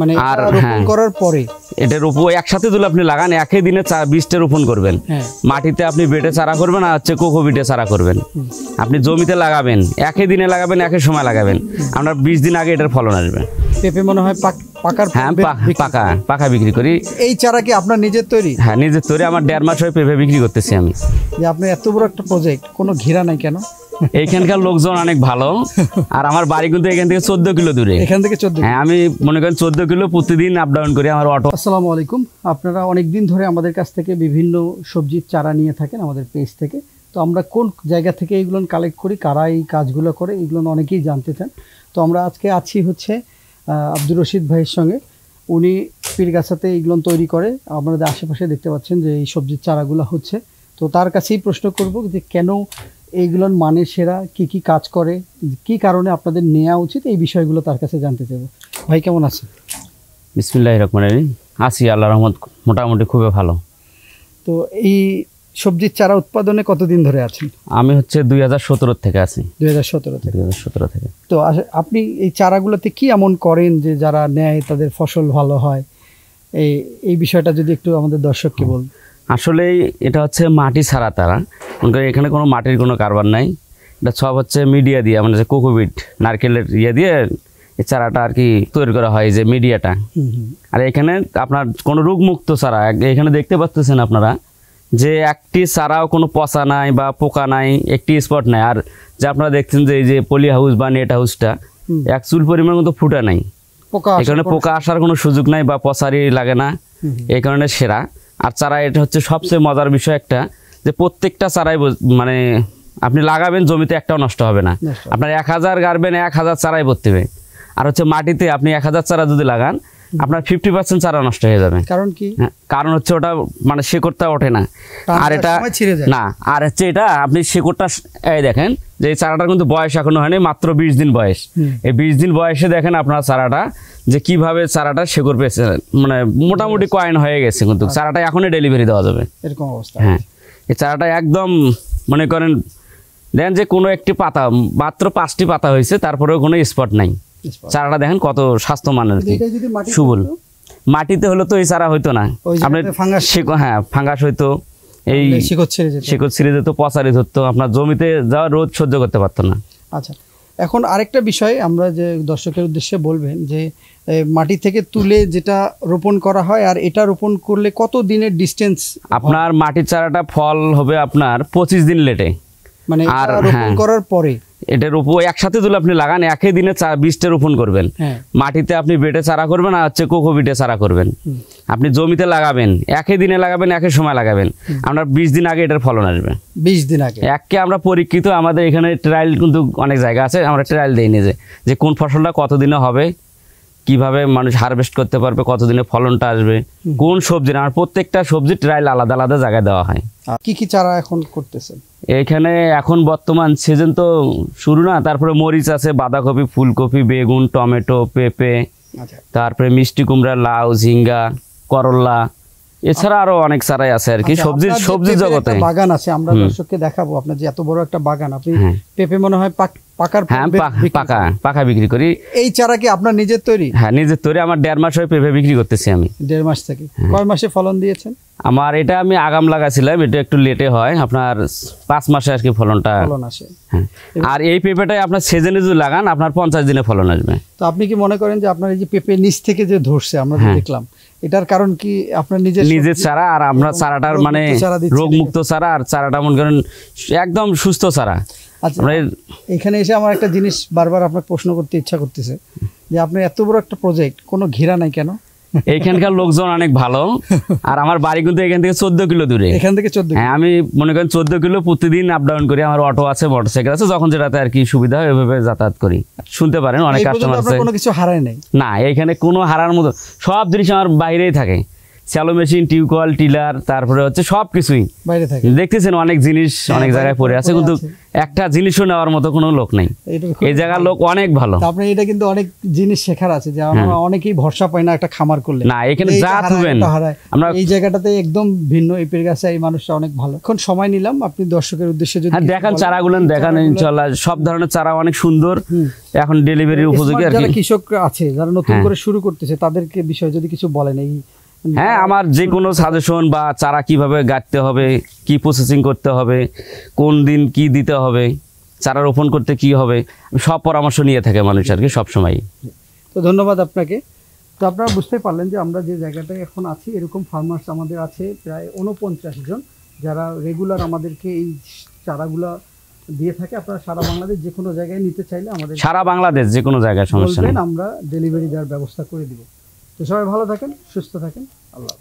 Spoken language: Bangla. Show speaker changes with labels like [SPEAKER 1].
[SPEAKER 1] মানে আর হ্যাঁ। করার পরে
[SPEAKER 2] এটা একসাথে যদি আপনি লাগান একই দিনে বীজটা রোপণ করবেন হ্যাঁ। মাটিতে আপনি বেটে চারা করবেন আর হচ্ছে কোকো বিটে চারা করবেন আপনি জমিতে লাগাবেন একই দিনে লাগাবেন একই সময় লাগাবেন আপনার বিশ দিন আগে এটার ফলন আসবে পেঁপে মনে হয় পাকার হ্যাঁ পাকা পাকা বিক্রি করি
[SPEAKER 1] এই চারা কি আপনার নিজের তৈরি
[SPEAKER 2] হ্যাঁ নিজের তৈরি আমার দেড় মাস হয়ে পেঁপে বিক্রি করতেছি আমি
[SPEAKER 1] যে আপনি এত বড় একটা প্রজেক্ট কোনো ঘেরা নাই কেন এখানকার
[SPEAKER 2] লোকজন অনেক ভালো আর আমার বাড়ি কিন্তু এখান থেকে চোদ্দ কিলো দূরে এখান থেকে চোদ্দ হ্যাঁ আমি মনে করেন চোদ্দ কিলো প্রতিদিন আপ ডাউন করি আমার অটো আসসালাম আলাইকুম
[SPEAKER 1] আপনারা অনেকদিন ধরে আমাদের কাছ থেকে বিভিন্ন সবজির চারা নিয়ে থাকেন আমাদের পেজ থেকে তো আমরা কোন জায়গা থেকে এইগুলো কালেক্ট করি কারা এই কাজগুলো করে এগুলো অনেকেই জানতে চান তো আমরা আজকে আছি হচ্ছে আব্দুর রশিদ ভাইয়ের সঙ্গে উনি পীরগাছাতে এগুলো তৈরি করে আপনাদের আশেপাশে দেখতে পাচ্ছেন যে এই সবজির চারাগুলো হচ্ছে তো তার কাছেই প্রশ্ন করব যে কেন এইগুলোর মানে সেরা কি কি কাজ করে কি কারণে আপনাদের নেওয়া উচিত এই বিষয়গুলো তার কাছে জানতে চাইব ভাই কেমন আছেন
[SPEAKER 2] বিসমুল্লাহ রহমান আসি আল্লাহ রহমত মোটামুটি খুবই ভালো
[SPEAKER 1] তো এই সবজির চারা উৎপাদনে কতদিন ধরে আছেন
[SPEAKER 2] আমি হচ্ছে দুই হাজার সতেরো থেকে আছি
[SPEAKER 1] দুই হাজার সতেরো থেকে দুই হাজার সতেরো থেকে তো আপনি এই চারাগুলোতে কি এমন করেন যে যারা নেয় তাদের ফসল ভালো হয় এই এই বিষয়টা যদি একটু আমাদের দর্শককে বলুন আসলে
[SPEAKER 2] এটা হচ্ছে মাটি ছাড়া তারা এখানে কোনো মাটির কোনো কারবার নাই এটা সব হচ্ছে মিডিয়া দিয়ে মানে কোকোবিট নারকেলের ইয়ে দিয়ে চারাটা আর কি তৈরি করা হয় যে মিডিয়াটা আর এখানে আপনার কোনো রোগমুক্ত চারা এখানে দেখতে পাচ্তেছেন আপনারা যে একটি চারাও কোনো পচা নাই বা পোকা নাই একটি স্পট নাই আর যে আপনারা দেখছেন যে এই যে পলি হাউস বা নেট হাউসটা এক চুল পরিমাণ মতো ফুটা নাই এখানে পোকা আসার কোনো সুযোগ নাই বা পচারি লাগে না এই কারণে সেরা আর চারা এটা হচ্ছে সবচেয়ে মজার বিষয় একটা যে প্রত্যেকটা চারাই মানে আপনি লাগাবেন জমিতে একটাও নষ্ট হবে না আপনার এক হাজার গাড়বেন এক হাজার চারাই ভর্তি হবে আর হচ্ছে মাটিতে আপনি এক হাজার চারা যদি লাগান আপনার ফিফটি পার্সেন্ট চারা নষ্ট হয়ে যাবে কারণ কি হ্যাঁ, কারণ হচ্ছে ওটা মানে শেকড়টা ওঠে না আর এটা না আর হচ্ছে এটা আপনি শেকড়টা দেখেন যে এই চারাটার কিন্তু বয়স এখনো হয়নি মাত্র বিশ দিন বয়স এই বিশ দিন বয়সে দেখেন আপনার চারাটা যে কিভাবে চারাটা শেকর পেয়েছে মানে মোটামুটি কয়েন হয়ে গেছে কিন্তু আচ্ছা। চারাটা এখনই ডেলিভারি দেওয়া যাবে এরকম অবস্থা হ্যাঁ এই চারাটা একদম মনে করেন দেখেন যে কোনো একটি পাতা মাত্র পাঁচটি পাতা হয়েছে তারপরেও কোনো স্পট নাই চারাটা দেখেন কত স্বাস্থ্যমান আর কি সুবল মাটিতে হলে তো এই চারা হইতো না আপনি ফাঙ্গাস হ্যাঁ ফাঙ্গাস হইতো এই মানে শিকড় ছিঁড়ে যেত পচারি ধরতো আপনার জমিতে যা রোদ সহ্য করতে পারতো না
[SPEAKER 1] আচ্ছা এখন আরেকটা বিষয় আমরা যে দর্শকের উদ্দেশ্যে বলবেন যে মাটি থেকে তুলে যেটা রোপণ করা হয় আর এটা রোপণ করলে কত দিনের ডিস্টেন্স
[SPEAKER 2] আপনার মাটির চারাটা ফল হবে আপনার পঁচিশ দিন লেটে মানে আর রোপণ হ্যাঁ। করার পরে এটার উপর একসাথে তুলে আপনি লাগান একই দিনে বীজটা রোপণ করবেন হ্যাঁ। মাটিতে আপনি বেটে চারা করবেন আর হচ্ছে কোকো বিটে চারা করবেন আপনি জমিতে লাগাবেন একই দিনে লাগাবেন একই সময় লাগাবেন আমরা বিশ দিন আগে এটার ফলন আসবে বিশ দিন আগে এককে আমরা পরীক্ষিত আমাদের এখানে ট্রায়াল কিন্তু অনেক জায়গা আছে আমরা ট্রায়াল দিই নিজে যে কোন ফসলটা কতদিনে হবে কিভাবে মানুষ হারভেস্ট করতে পারবে কতদিনে ফলনটা আসবে কোন সবজি আর প্রত্যেকটা সবজি ট্রায়াল আলাদা আলাদা জায়গায় দেওয়া হয়
[SPEAKER 1] কি কি চারা এখন করতেছেন
[SPEAKER 2] এখানে এখন বর্তমান সিজন তো শুরু না তারপরে মরিচ আছে বাঁধাকপি ফুলকপি বেগুন টমেটো পেঁপে আচ্ছা। তারপরে মিষ্টি কুমড়া লাউ ঝিঙ্গা করলা এছাড়া আরো অনেক চারাই আছে আর কি আচ্ছা, সবজি সবজি জগতে বাগান
[SPEAKER 1] আছে আমরা দর্শককে দেখাবো আপনার যে এত বড় একটা বাগান আপনি হ্যাঁ। পেঁপে মনে হয় পাকার
[SPEAKER 2] হ্যাঁ, পাকা পাকা বিক্রি করি এই চারা কি আপনার নিজের তৈরি হ্যাঁ নিজের তৈরি আমার দেড় মাস হয়ে পেঁপে বিক্রি করতেছি আমি
[SPEAKER 1] দেড় মাস থেকে হ্যাঁ। কয় মাসে ফলন দিয়েছেন
[SPEAKER 2] আমার এটা আমি আগাম লাগাছিলাম এটা একটু লেটে হয় আপনার পাঁচ মাসে আজকে ফলনটা ফলন আসে হ্যাঁ। আর এই পেঁপেটাই আপনার সিজনে যদি লাগান আপনার পঞ্চাশ দিনে ফলন আসবে
[SPEAKER 1] তো আপনি কি মনে করেন যে আপনার এই যে পেঁপে নিচ থেকে যে ধরছে আমরা হ্যাঁ। দেখলাম এটার কারণ কি আপনার নিজের নিজের চারা আর আমরা চারাটার মানে
[SPEAKER 2] রোগমুক্ত চারা আর চারাটা মনে করেন একদম সুস্থ চারা আচ্ছা
[SPEAKER 1] এখানে এসে আমার একটা জিনিস বারবার আপনাকে প্রশ্ন করতে ইচ্ছা করতেছে যে আপনার এত বড় একটা প্রজেক্ট কোনো ঘেরা নাই কেন
[SPEAKER 2] এখানকার লোকজন অনেক ভালো আর আমার বাড়ি কিন্তু এখান থেকে চোদ্দ কিলো দূরে এখান থেকে চোদ্দ হ্যাঁ আমি মনে করেন চোদ্দ কিলো প্রতিদিন আপ ডাউন করি আমার অটো আছে মোটরসাইকেল আছে যখন যেটাতে আর কি সুবিধা হয় ওইভাবে যাতায়াত করি শুনতে পারেন অনেক কাস্টমার আছে কোনো
[SPEAKER 1] কিছু হারায় নাই
[SPEAKER 2] না এখানে কোনো হারার মতো সব জিনিস আমার বাইরেই থাকে শ্যালো মেশিন টিউকল টিলার তারপরে হচ্ছে সব কিছুই দেখতেছেন অনেক জিনিস হ্যাঁ, অনেক জায়গায় পড়ে আছে কিন্তু একটা জিনিসও নেওয়ার মতো কোনো লোক নেই এই জায়গার লোক অনেক ভালো
[SPEAKER 1] আপনি এটা কিন্তু অনেক জিনিস শেখার আছে যে আমরা হ্যাঁ। অনেকেই ভরসা পাই না একটা খামার করলে না এখানে যা থাকবেন আমরা এই জায়গাটাতে একদম ভিন্ন এই পের গাছে এই মানুষটা অনেক ভালো এখন সময় নিলাম আপনি দর্শকের উদ্দেশ্যে যদি হ্যাঁ, দেখান চারাগুলো দেখান ইনশাআল্লাহ
[SPEAKER 2] সব ধরনের চারা অনেক সুন্দর এখন ডেলিভারির উপযোগী আর কি
[SPEAKER 1] কৃষক আছে যারা নতুন করে শুরু করতেছে তাদেরকে বিষয়ে যদি কিছু বলেন এই
[SPEAKER 2] হ্যাঁ আমার যে কোনো সাজেশন বা চারা কিভাবে গাঁটতে হবে কি প্রসেসিং করতে হবে কোন দিন কি দিতে হবে চারা রোপণ করতে কি হবে সব পরামর্শ নিয়ে থাকে মানুষ আর কি সবসময়
[SPEAKER 1] তো ধন্যবাদ আপনাকে তো আপনারা বুঝতে পারলেন যে আমরা যে জায়গাটায় এখন আছি এরকম ফার্মার্স আমাদের আছে প্রায় উনপঞ্চাশ জন যারা রেগুলার আমাদেরকে এই চারাগুলা দিয়ে থাকে আপনারা সারা বাংলাদেশ যে কোনো জায়গায় নিতে চাইলে আমাদের সারা
[SPEAKER 2] বাংলাদেশ যে কোনো জায়গায় সমস্যা
[SPEAKER 1] আমরা ডেলিভারি দেওয়ার ব্যবস্থা করে দিব তো সবাই ভালো থাকেন সুস্থ থাকেন আল্লাহ